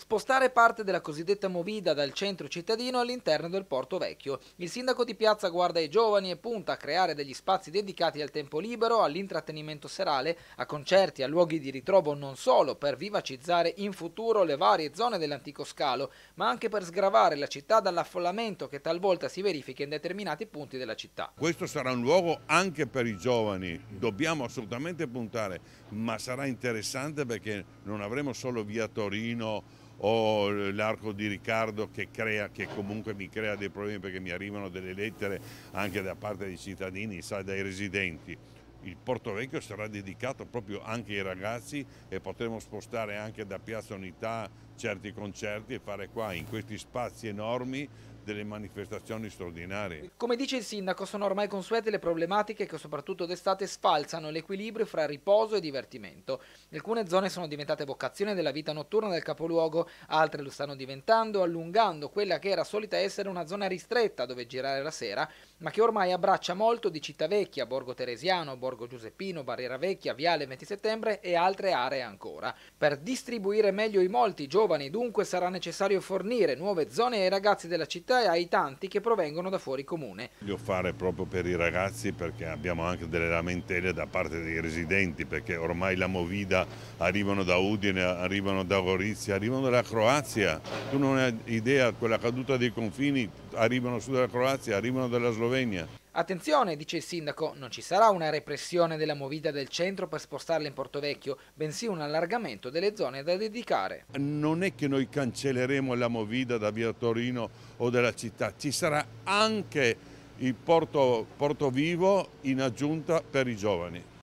Spostare parte della cosiddetta movida dal centro cittadino all'interno del Porto Vecchio. Il sindaco di Piazza guarda ai giovani e punta a creare degli spazi dedicati al tempo libero, all'intrattenimento serale, a concerti, a luoghi di ritrovo non solo per vivacizzare in futuro le varie zone dell'antico scalo, ma anche per sgravare la città dall'affollamento che talvolta si verifica in determinati punti della città. Questo sarà un luogo anche per i giovani, dobbiamo assolutamente puntare, ma sarà interessante perché non avremo solo via Torino o l'arco di Riccardo che, crea, che comunque mi crea dei problemi perché mi arrivano delle lettere anche da parte dei cittadini, sa, dai residenti il Porto Vecchio sarà dedicato proprio anche ai ragazzi e potremo spostare anche da Piazza Unità certi concerti e fare qua in questi spazi enormi delle manifestazioni straordinarie. Come dice il sindaco, sono ormai consuete le problematiche che soprattutto d'estate sfalzano l'equilibrio fra riposo e divertimento. Alcune zone sono diventate vocazione della vita notturna del capoluogo, altre lo stanno diventando allungando quella che era solita essere una zona ristretta dove girare la sera, ma che ormai abbraccia molto di città vecchia, Borgo Teresiano, Borgo Giuseppino, Barriera Vecchia, Viale 20 Settembre e altre aree ancora. Per distribuire meglio i molti giovani dunque sarà necessario fornire nuove zone ai ragazzi della città e ai tanti che provengono da fuori comune. Voglio fare proprio per i ragazzi perché abbiamo anche delle lamentele da parte dei residenti perché ormai la Movida arrivano da Udine, arrivano da Gorizia, arrivano dalla Croazia. Tu non hai idea, quella caduta dei confini arrivano su dalla Croazia, arrivano dalla Slovenia. Attenzione, dice il sindaco, non ci sarà una repressione della movida del centro per spostarla in Porto Vecchio, bensì un allargamento delle zone da dedicare. Non è che noi cancelleremo la movida da via Torino o della città, ci sarà anche il porto, porto vivo in aggiunta per i giovani.